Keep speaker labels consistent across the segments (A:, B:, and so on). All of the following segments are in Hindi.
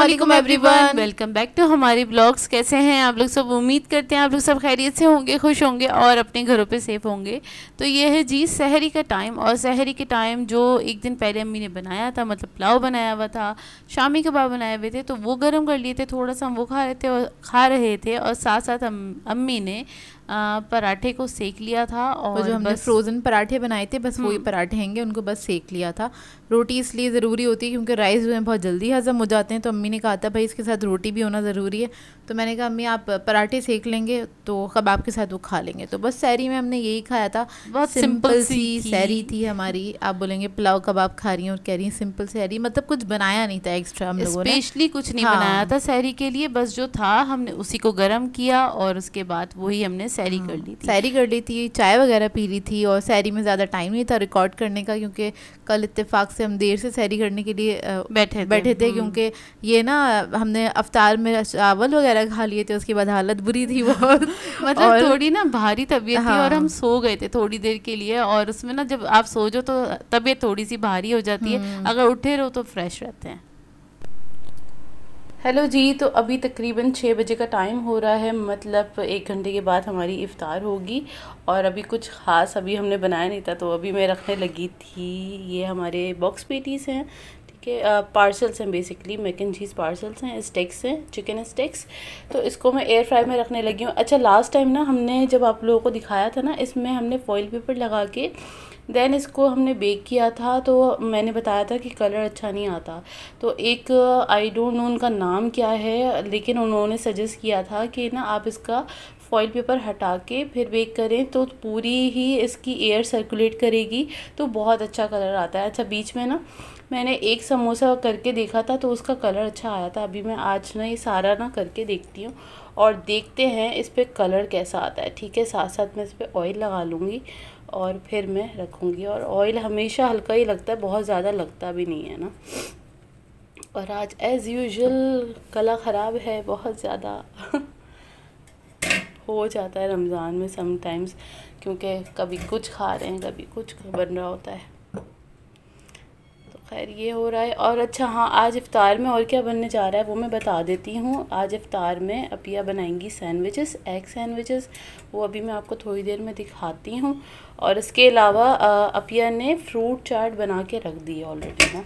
A: अस्सलाम एवरीवन वेलकम बैक टू हमारी ब्लॉग्स कैसे हैं आप लोग सब उम्मीद करते हैं आप लोग सब खैरियत से होंगे खुश होंगे और अपने घरों पे सेफ होंगे तो ये है जी सहरी का टाइम और सहरी के टाइम जो एक दिन पहले अम्मी ने बनाया था मतलब पुलाव बनाया हुआ था शामी कबाब बनाए हुए थे तो वो गर्म कर लिए थे थोड़ा सा हम वो खा रहे थे और खा रहे थे और साथ साथ अम्मी ने पराठे को सेक लिया था और जो हमने फ्रोज़न पराठे बनाए थे बस वही हम्म। पराठे हैंगे उनको बस सेक लिया था रोटी इसलिए ज़रूरी होती है क्योंकि राइस जो है बहुत जल्दी हज़म हो जाते हैं तो अम्मी ने कहा था भाई इसके साथ रोटी भी होना ज़रूरी है तो मैंने कहा अम्मी आप पराठे सेक लेंगे तो कबाब के साथ वो खा लेंगे तो बस सैरी में हमने यही खाया था बहुत सिंपल सी सैरी थी हमारी आप बोलेंगे पुलाव कबाब खा रही हैं और कह रही हैं सिंपल सैरी मतलब कुछ बनाया नहीं था एक्स्ट्रा हम लोगों ने स्पेशली कुछ नहीं हाँ। बनाया था सैरी के लिए बस जो था हमने उसी को गर्म किया और उसके बाद वही हमने सैरी हाँ। कर ली थी सैरी कर ली थी चाय वगैरह पी ली थी और सैरी में ज़्यादा टाइम नहीं था रिकॉर्ड करने का क्योंकि कल इत्तेफाक से हम देर से सैरी करने के लिए बैठे बैठे थे हम्म। क्योंकि ये ना हमने अवतार में चावल वगैरह खा लिए थे उसके बाद हालत बुरी थी बहुत मतलब थोड़ी ना भारी तबीयत थी और हम हाँ। सो गए थे थोड़ी देर के लिए और उसमें ना जब आप सो जाओ तो तबीयत थोड़ी सी भारी हो जाती है हम्म। अगर उठे रहो तो फ्रेश रहते हैं हेलो जी तो अभी तकरीबन छः बजे का टाइम हो रहा है मतलब एक घंटे के बाद हमारी इफ़ार होगी और अभी कुछ ख़ास अभी हमने बनाया नहीं था तो अभी मैं रखने लगी थी ये हमारे बॉक्स पेटीज़ हैं के पार्सल्स हैं बेसिकली मेकन चीज़ पार्सल्स हैं स्टेक्स हैं चिकन स्टेक्स तो इसको मैं एयर फ्राई में रखने लगी हूँ अच्छा लास्ट टाइम ना हमने जब आप लोगों को दिखाया था ना इसमें हमने फॉइल पेपर लगा के देन इसको हमने बेक किया था तो मैंने बताया था कि कलर अच्छा नहीं आता तो एक आई डोंट नो उनका नाम क्या है लेकिन उन्होंने सजेस्ट किया था कि ना आप इसका फॉइल पेपर हटा के फिर बेक करें तो पूरी ही इसकी एयर सर्कुलेट करेगी तो बहुत अच्छा कलर आता है अच्छा बीच में ना मैंने एक समोसा करके देखा था तो उसका कलर अच्छा आया था अभी मैं आज ना ये सारा ना करके देखती हूँ और देखते हैं इस पर कलर कैसा आता है ठीक है साथ साथ मैं इस पर ऑयल लगा लूँगी और फिर मैं रखूँगी और ऑयल हमेशा हल्का ही लगता है बहुत ज़्यादा लगता भी नहीं है ना और आज एज़ यूजल कला ख़राब है बहुत ज़्यादा हो जाता है रमज़ान में समटाइम्स क्योंकि कभी कुछ खा रहे हैं कभी कुछ बन रहा होता है खैर ये हो रहा है और अच्छा हाँ आज इफ्तार में और क्या बनने जा रहा है वो मैं बता देती हूँ आज इफ्तार में अपिया बनाएंगी सैंडविचेस एग सैंडविचेस वो अभी मैं आपको थोड़ी देर में दिखाती हूँ और इसके अलावा अपिया ने फ्रूट चाट बना के रख दी है ऑलरेडी ना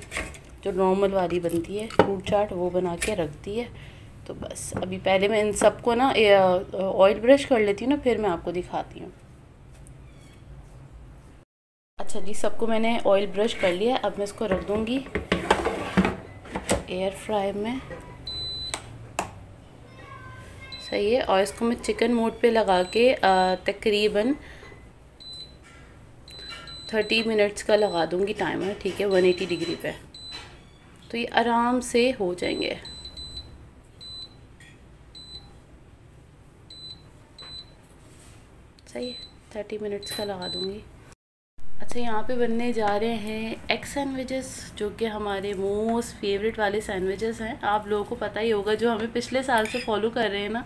A: जो नॉर्मल वाली बनती है फ्रूट चाट वो बना के रख दी है तो बस अभी पहले मैं इन सबको ना ऑयल ब्रश कर लेती हूँ ना फिर मैं आपको दिखाती हूँ अच्छा जी सबको मैंने ऑयल ब्रश कर लिया अब मैं इसको रख दूँगी एयर फ्राई में सही है और इसको मैं चिकन मोड पे लगा के तकरीबन थर्टी मिनट्स का लगा दूँगी टाइमर ठीक है वन एटी डिग्री पे तो ये आराम से हो जाएंगे सही है थर्टी मिनट्स का लगा दूँगी अच्छा यहाँ पे बनने जा रहे हैं एग सैंडविचेस जो कि हमारे मोस्ट फेवरेट वाले सैंडविचेस हैं आप लोगों को पता ही होगा जो हमें पिछले साल से फॉलो कर रहे हैं ना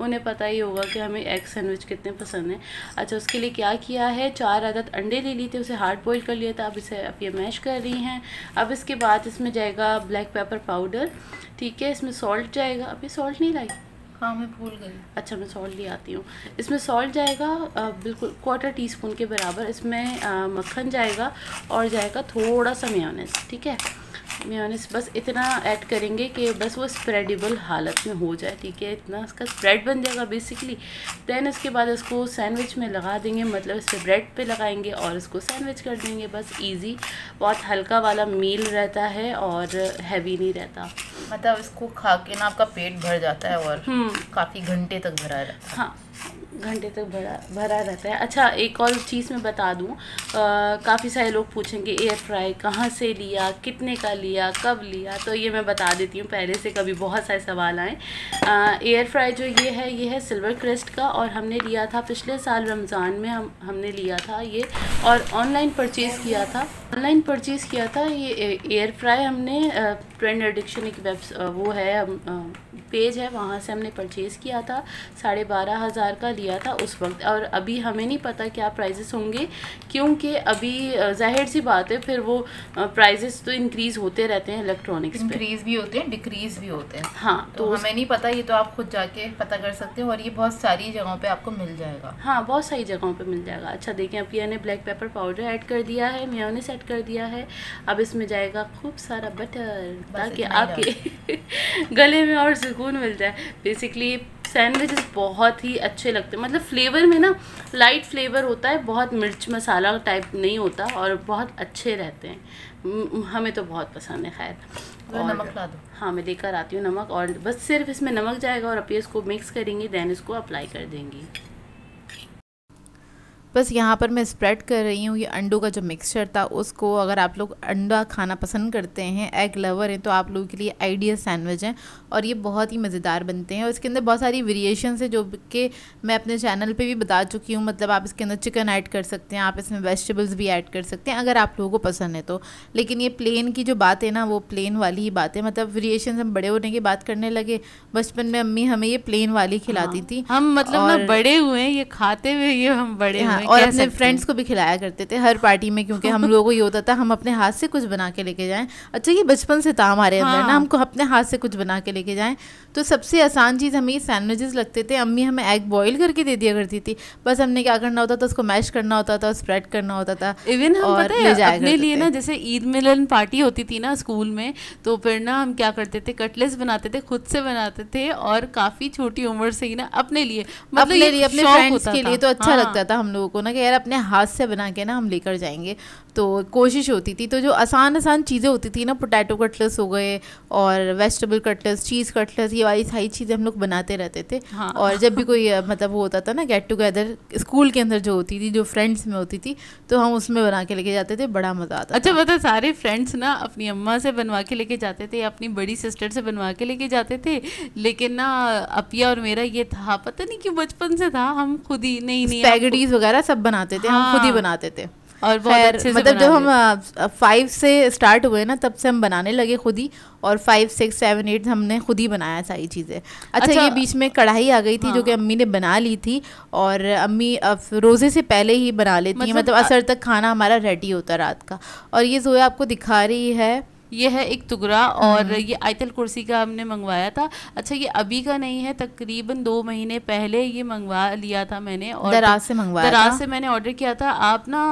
A: उन्हें पता ही होगा कि हमें एग सैंडविच कितने पसंद हैं अच्छा उसके लिए क्या किया है चार आदत अंडे ले लिए थे उसे हार्ड बॉईल कर लिया था अब इसे अब ये मैश कर रही हैं अब इसके बाद इसमें जाएगा ब्लैक पेपर पाउडर ठीक है इसमें सॉल्ट जाएगा अभी सॉल्ट नहीं लाएगी हाँ मैं भूल गई अच्छा मैं सॉल्ट ले आती हूँ इसमें सॉल्ट जाएगा बिल्कुल क्वार्टर टी स्पून के बराबर इसमें मक्खन जाएगा और जाएगा थोड़ा सा मेयोनेज़ ठीक है मेयोनिस बस इतना ऐड करेंगे कि बस वो स्प्रेडेबल हालत में हो जाए ठीक है इतना इसका स्प्रेड बन जाएगा बेसिकली दैन इसके बाद इसको सैंडविच में लगा देंगे मतलब इस पर ब्रेड पे लगाएंगे और इसको सैंडविच कर देंगे बस इजी बहुत हल्का वाला मील रहता है और हैवी नहीं रहता मतलब इसको खा के ना आपका पेट भर जाता है और हम्म। काफ़ी घंटे तक भरा रहता है हाँ घंटे तक भरा भरा रहता है अच्छा एक और चीज़ मैं बता दूँ काफ़ी सारे लोग पूछेंगे एयर फ्राई कहाँ से लिया कितने का लिया कब लिया तो ये मैं बता देती हूँ पहले से कभी बहुत सारे सवाल आए एयर फ्राई जो ये है ये है सिल्वर क्रेस्ट का और हमने लिया था पिछले साल रमज़ान में हम हमने लिया था ये और ऑनलाइन परचेज़ किया था ऑनलाइन परचेज़ किया था ये एयर फ्राई हमने आ, ट्रेंड एडिक्शन एक वेब वो है पेज है वहाँ से हमने परचेज़ किया था साढ़े बारह हज़ार का लिया था उस वक्त और अभी हमें नहीं पता क्या प्राइजेस होंगे क्योंकि अभी जाहिर सी बात है फिर वो प्राइजेस तो इंक्रीज़ होते रहते हैं इलेक्ट्रॉनिक्स इंक्रीज़ भी होते हैं डिक्रीज़ भी होते हैं हाँ तो, तो हमें नहीं पता ये तो आप खुद जाके पता कर सकते हो और ये बहुत सारी जगहों पर आपको मिल जाएगा हाँ बहुत सारी जगहों पर मिल जाएगा अच्छा देखें अब यह ब्लैक पेपर पाउडर ऐड कर दिया है मेयोनेस ऐड कर दिया है अब इसमें जाएगा खूब सारा बटर ताकि आपके गले में और सुकून मिल जाए बेसिकली सैंडविचेस बहुत ही अच्छे लगते हैं मतलब फ्लेवर में ना लाइट फ्लेवर होता है बहुत मिर्च मसाला टाइप नहीं होता और बहुत अच्छे रहते हैं हमें तो बहुत पसंद है खैर और नमक ला दो हाँ मैं लेकर आती हूँ नमक और बस सिर्फ इसमें नमक जाएगा और अभी इसको मिक्स करेंगी दैन इसको अप्लाई कर देंगी बस यहाँ पर मैं स्प्रेड कर रही हूँ ये अंडों का जो मिक्सचर था उसको अगर आप लोग अंडा खाना पसंद करते हैं एग लवर हैं तो आप लोगों के लिए आइडियल सैंडविच हैं और ये बहुत ही मज़ेदार बनते हैं और इसके अंदर बहुत सारी वेरिएशन है जो कि मैं अपने चैनल पे भी बता चुकी हूँ मतलब आप इसके अंदर चिकन ऐड कर सकते हैं आप इसमें वेजिटेबल्स भी ऐड कर सकते हैं अगर आप लोगों को पसंद है तो लेकिन ये प्लेन की जो बात है ना वो प्लेन वाली ही बात है मतलब वेरिएशन हम बड़े होने की बात करने लगे बचपन में अम्मी हमें ये प्लेन वाली खिलाती हाँ, थी हम मतलब बड़े हुए हैं ये खाते हुए ये हम बड़े हैं हाँ, हाँ, और अपने फ्रेंड्स को भी खिलाया करते थे हर पार्टी में क्योंकि हम लोगों को ये होता था हम अपने हाथ से कुछ बना के लेके जाएं अच्छा ये बचपन से था हमारे अंदर ना हाँ। हमको अपने हाथ से कुछ बना के लेके जाएं तो सबसे आसान चीज़ हमें ये सैंडविचेस लगते थे अम्मी हमें एग बॉईल करके दे दिया करती थी बस हमने क्या करना होता था उसको मैश करना होता था स्प्रेड करना होता था इवन हम पता है अपने लिए ना जैसे ईद मिलन पार्टी होती थी ना स्कूल में तो फिर ना हम क्या करते थे कटलेट्स बनाते थे खुद से बनाते थे और काफ़ी छोटी उम्र से ही ना अपने लिए मतलब अपने लिए अपने फ्रेंड्स के लिए तो अच्छा हाँ। लगता था हम लोगों को ना कि यार अपने हाथ से बना के ना हम लेकर जाएंगे तो कोशिश होती थी तो जो आसान आसान चीज़ें होती थी ना पोटैटो कटलेस हो गए और वेजिटेबल कटलेस चीज़ कटलेस ये वाली सारी चीज़ें हम लोग बनाते रहते थे हाँ। और जब भी कोई मतलब वो होता था ना गेट टुगेदर स्कूल के अंदर जो होती थी जो फ्रेंड्स में होती थी तो हम उसमें बना के लेके जाते थे बड़ा मज़ा आता अच्छा मतलब सारे फ्रेंड्स ना अपनी अम्मा से बनवा के लेके जाते थे अपनी बड़ी सिस्टर से बनवा के लेके जाते थे लेकिन ना अपिया और मेरा ये था पता नहीं कि बचपन से था हम खुद ही नहीं नहीं वगैरह वगैरह सब बनाते थे हाँ। हम खुद ही हाँ। बनाते थे और खैर मतलब जब हम फाइव से स्टार्ट हुए ना तब से हम बनाने लगे खुद ही और फाइव सिक्स सेवन एट हमने खुद ही बनाया सारी चीज़ें अच्छा, अच्छा ये बीच में कढ़ाई आ गई थी हाँ, जो कि हाँ। अम्मी ने बना ली थी और अम्मी रोज़े से पहले ही बना लेती मतलब, हैं मतलब, मतलब असर तक खाना हमारा रेडी होता रात का और ये जोया आपको दिखा रही है ये है एक टुकड़ा और हम्म। ये आयतल कुर्सी का हमने मंगवाया था अच्छा ये अभी का नहीं है तकरीबन दो महीने पहले ये मंगवा लिया था मैंने और दराज से मंगवाया दराज से मैंने ऑर्डर किया था आप ना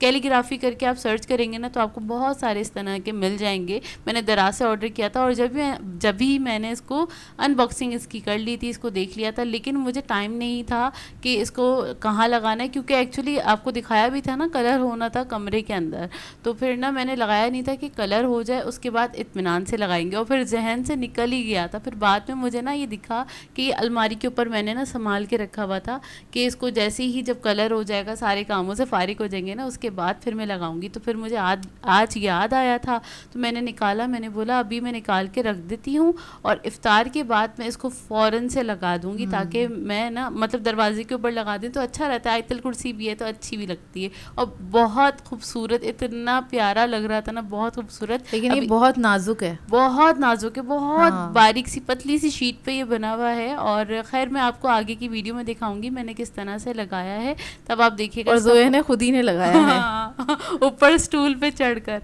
A: कैलीग्राफी करके आप सर्च करेंगे ना तो आपको बहुत सारे इस तरह के मिल जाएंगे मैंने दराज से ऑर्डर किया था और जब जब भी मैंने इसको अनबॉक्सिंग इसकी कर ली थी इसको देख लिया था लेकिन मुझे टाइम नहीं था कि इसको कहाँ लगाना है क्योंकि एक्चुअली आपको दिखाया भी था ना कलर होना था कमरे के अंदर तो फिर ना मैंने लगाया नहीं था कि कलर हो जाए है उसके बाद इतमान से लगाएंगे और फिर जहन से निकल ही गया था फिर बाद में मुझे ना ये दिखा कि अलमारी के ऊपर मैंने ना संभाल के रखा हुआ था कि इसको जैसे ही जब कलर हो जाएगा सारे कामों से फारिक हो जाएंगे ना उसके बाद फिर मैं लगाऊंगी तो फिर मुझे आज आज याद आया था तो मैंने निकाला मैंने बोला अभी मैं निकाल के रख देती हूँ और इफ़ार के बाद मैं इसको फ़ौरन से लगा दूँगी हम्म। ताकि मैं ना मतलब दरवाजे के ऊपर लगा दें तो अच्छा रहता है आयतल कुर्सी भी है तो अच्छी भी लगती है और बहुत खूबसूरत इतना प्यारा लग रहा था ना बहुत खूबसूरत लेकिन लेकिन ये बहुत नाजुक है बहुत नाजुक है बहुत हाँ। बारीक सी पतली सी शीट पे ये बना हुआ है और खैर मैं आपको आगे की वीडियो में दिखाऊंगी मैंने किस तरह से लगाया है तब आप देखिएगा और जोया ने खुद ही ने लगाया है हाँ, ऊपर स्टूल पे चढ़कर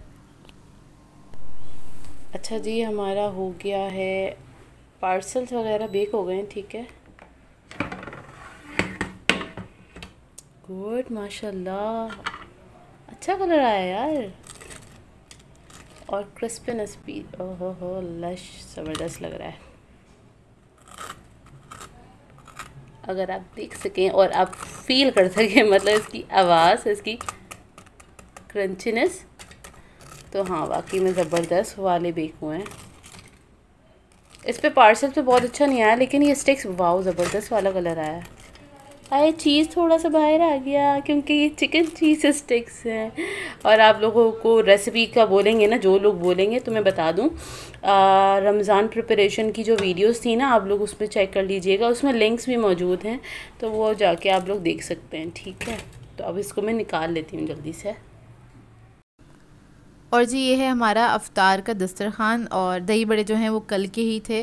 A: अच्छा जी हमारा हो गया है पार्सल्स वगैरह बेक हो गए ठीक है गुड माशाल्लाह अच्छा कलर आया यार और क्रिस्पनेस भी ओहो हो लश ज़बरदस्त लग रहा है अगर आप देख सकें और आप फील कर सकें मतलब इसकी आवाज़ इसकी क्रंचनेस तो हाँ वाकई में ज़बरदस्त वाले हुए हैं इस पे पार्सल पे तो बहुत अच्छा नहीं आया लेकिन ये स्टिक्स वाओ ज़बरदस्त वाला कलर आया है अरे चीज़ थोड़ा सा बाहर आ गया क्योंकि ये चिकन चीज़ स्टिक्स हैं और आप लोगों को रेसिपी का बोलेंगे ना जो लोग बोलेंगे तो मैं बता दूँ रमज़ान प्रिपरेशन की जो वीडियोस थी ना आप लोग उसमें चेक कर लीजिएगा उसमें लिंक्स भी मौजूद हैं तो वो जाके आप लोग देख सकते हैं ठीक है तो अब इसको मैं निकाल लेती हूँ जल्दी से और जी ये है हमारा अवतार का दस्तरखान और दही बड़े जो हैं वो कल के ही थे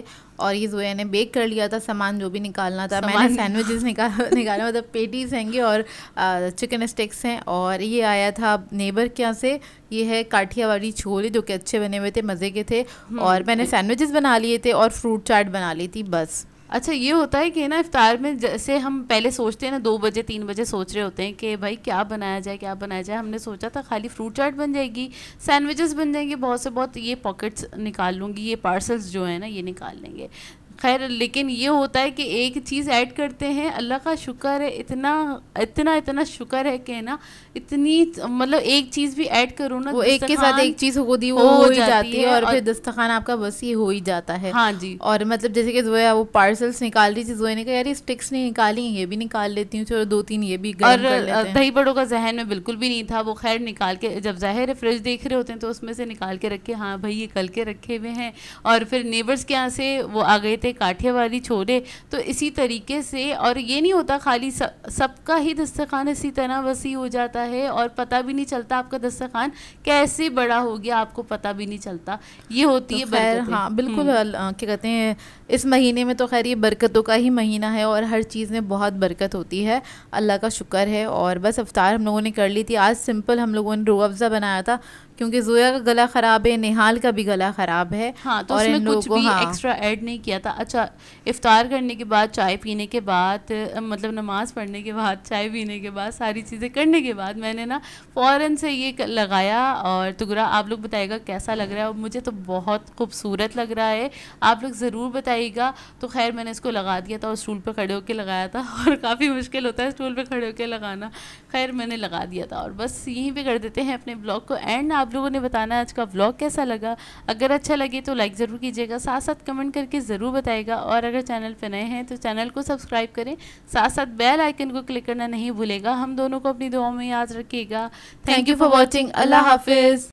A: और ये जोया ने बेक कर लिया था सामान जो भी निकालना था मैंने सैंडविचेस निकाल निकाला मतलब पेटीज हैंगे और चिकन स्टिक्स हैं और ये आया था नेबर के यहाँ से ये है काठियावाड़ी छोले जो कि अच्छे बने हुए थे मज़े के थे हम्म। और मैंने सैंडविचेस बना लिए थे और फ्रूट चाट बना ली थी बस अच्छा ये होता है कि ना इफ्तार में जैसे हम पहले सोचते हैं ना दो बजे तीन बजे सोच रहे होते हैं कि भाई क्या बनाया जाए क्या बनाया जाए हमने सोचा था खाली फ्रूट चाट बन जाएगी सैंडविचेस बन जाएंगे बहुत से बहुत ये पॉकेट्स निकाल लूँगी ये पार्सल्स जो है ना ये निकाल लेंगे खैर लेकिन ये होता है कि एक चीज़ ऐड करते हैं अल्लाह का शुक्र है इतना इतना इतना शुक्र है कि ना इतनी मतलब एक चीज़ भी ऐड करो ना वो एक के साथ एक चीज़ हो दी वो हो ही जाती, जाती है और, और फिर दस्तखान आपका बस ही हो ही जाता है हाँ जी और मतलब जैसे कि जोया वो पार्सल्स निकाल रही थी जोया ने कहा यार ये स्टिक्स नहीं निकाली ये भी निकाल लेती हूँ चलो दो तीन ये भी और दही बड़ों का जहन में बिल्कुल भी नहीं था वो खैर निकाल के जब जाहिर है फ्रिज देख रहे होते हैं तो उसमें से निकाल के रखे हाँ भाई ये कल के रखे हुए हैं और फिर नेबर्स के यहाँ से वो आ गए थे काठियावाड़ी छोड़े तो इसी तरीके से और ये नहीं होता खाली सबका ही दस्तखान इसी तरह वसी हो जाता है और पता भी नहीं चलता आपका दस्तखान कैसे बड़ा हो गया आपको पता भी नहीं चलता ये होती तो है खैर हाँ बिल्कुल हम्म। क्या कहते हैं इस महीने में तो खैर ये बरकतों का ही महीना है और हर चीज़ में बहुत बरकत होती है अल्लाह का शुक्र है और बस अवतार हम लोगों ने कर ली थी आज सिंपल हम लोगों ने रो अफ़ज़ा बनाया था क्योंकि जोया का गला ख़राब है निहाल का भी गला ख़राब है हाँ तो और उसमें कुछ भी हाँ। एक्स्ट्रा ऐड नहीं किया था अच्छा इफ़ार करने के बाद चाय पीने के बाद मतलब नमाज़ पढ़ने के बाद चाय पीने के बाद सारी चीज़ें करने के बाद मैंने ना फ़ौर से ये लगाया और तुगरा आप लोग बताएगा कैसा लग रहा है मुझे तो बहुत खूबसूरत लग रहा है आप लोग ज़रूर बताइएगा तो खैर मैंने इसको लगा दिया था और स्टूल पर खड़े होकर लगाया था और काफ़ी मुश्किल होता है स्टूल पर खड़े होकर लगाना खैर मैंने लगा दिया था और बस यहीं पर कर देते हैं अपने ब्लॉग को एंड आप लोगों ने बताना आज का व्लॉग कैसा लगा अगर अच्छा लगे तो लाइक ज़रूर कीजिएगा साथ साथ कमेंट करके ज़रूर बताएगा और अगर चैनल पर नए हैं तो चैनल को सब्सक्राइब करें साथ साथ बेल आइकन को क्लिक करना नहीं भूलेगा हम दोनों को अपनी दुआओं में याद रखिएगा थैंक यू फॉर वॉचिंग अल्लाह हाफिज़